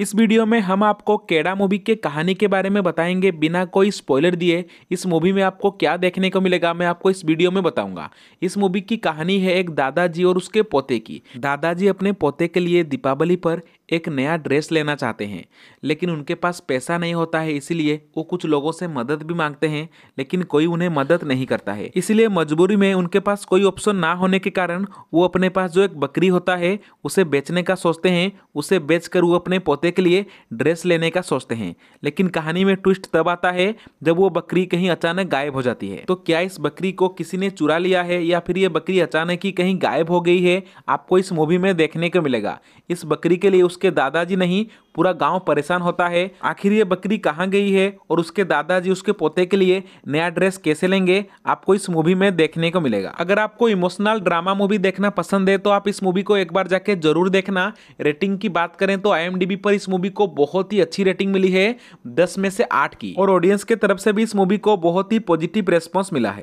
इस वीडियो में हम आपको केड़ा मूवी के कहानी के बारे में बताएंगे बिना कोई स्पॉइलर दिए इस मूवी में आपको क्या देखने को मिलेगा मैं आपको इस वीडियो में बताऊंगा इस मूवी की कहानी है एक दादाजी और उसके पोते की दादाजी अपने पोते के लिए दीपावली पर एक नया ड्रेस लेना चाहते हैं लेकिन उनके पास पैसा नहीं होता है इसीलिए वो कुछ लोगों से मदद भी मांगते हैं लेकिन कोई उन्हें मदद नहीं करता है इसीलिए मजबूरी में उनके पास कोई ऑप्शन ना होने के कारण वो अपने पास जो एक बकरी होता है उसे बेचने का सोचते हैं उसे बेचकर वो अपने पोते तोते के लिए ड्रेस लेने का सोचते हैं लेकिन कहानी में ट्विस्ट तब आता है जब वो बकरी कहीं अचानक गायब हो जाती है तो क्या इस बकरी को किसी ने चुरा लिया है या फिर ये बकरी अचानक ही कहीं गायब हो गई है आपको इस मूवी में देखने को मिलेगा इस बकरी के लिए उसके दादाजी नहीं पूरा गांव परेशान होता है आखिर ये बकरी कहाँ गई है और उसके दादाजी उसके पोते के लिए नया ड्रेस कैसे लेंगे आपको इस मूवी में देखने को मिलेगा अगर आपको इमोशनल ड्रामा मूवी देखना पसंद है तो आप इस मूवी को एक बार जाके जरूर देखना रेटिंग की बात करें तो आई पर इस मूवी को बहुत ही अच्छी रेटिंग मिली है दस में से आठ की और ऑडियंस के तरफ से भी इस मूवी को बहुत ही पॉजिटिव रेस्पॉन्स मिला है